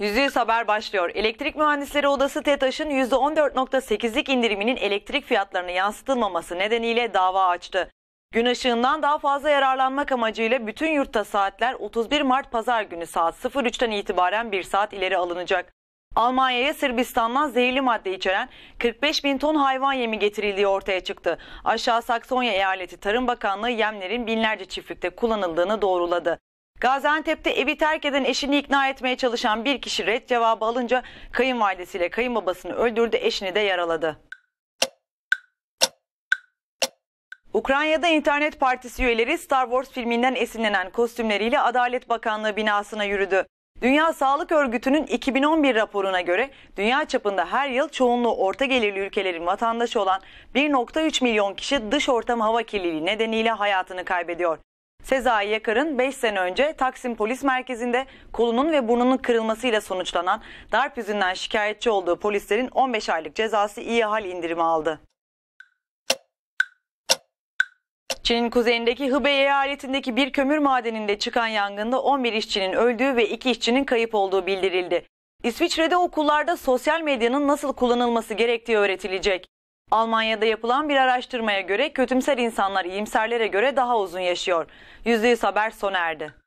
%100 haber başlıyor. Elektrik Mühendisleri Odası TETAŞ'ın %14.8'lik indiriminin elektrik fiyatlarını yansıtılmaması nedeniyle dava açtı. Gün ışığından daha fazla yararlanmak amacıyla bütün yurtta saatler 31 Mart Pazar günü saat 03'ten itibaren 1 saat ileri alınacak. Almanya'ya Sırbistan'dan zehirli madde içeren 45 bin ton hayvan yemi getirildiği ortaya çıktı. Aşağı Saksonya Eyaleti Tarım Bakanlığı yemlerin binlerce çiftlikte kullanıldığını doğruladı. Gaziantep'te evi terk eden eşini ikna etmeye çalışan bir kişi red cevabı alınca kayınvalidesiyle kayınbabasını öldürdü, eşini de yaraladı. Ukrayna'da internet partisi üyeleri Star Wars filminden esinlenen kostümleriyle Adalet Bakanlığı binasına yürüdü. Dünya Sağlık Örgütü'nün 2011 raporuna göre dünya çapında her yıl çoğunluğu orta gelirli ülkelerin vatandaşı olan 1.3 milyon kişi dış ortam hava kirliliği nedeniyle hayatını kaybediyor. Sezai Yakar'ın 5 sene önce Taksim Polis Merkezi'nde kolunun ve burnunun kırılmasıyla sonuçlanan darp yüzünden şikayetçi olduğu polislerin 15 aylık cezası iyi hal indirimi aldı. Çin'in kuzeyindeki Hubei eyaletindeki bir kömür madeninde çıkan yangında 11 işçinin öldüğü ve 2 işçinin kayıp olduğu bildirildi. İsviçre'de okullarda sosyal medyanın nasıl kullanılması gerektiği öğretilecek. Almanya'da yapılan bir araştırmaya göre kötümser insanlar iyimserlere göre daha uzun yaşıyor. %100 haber sona erdi.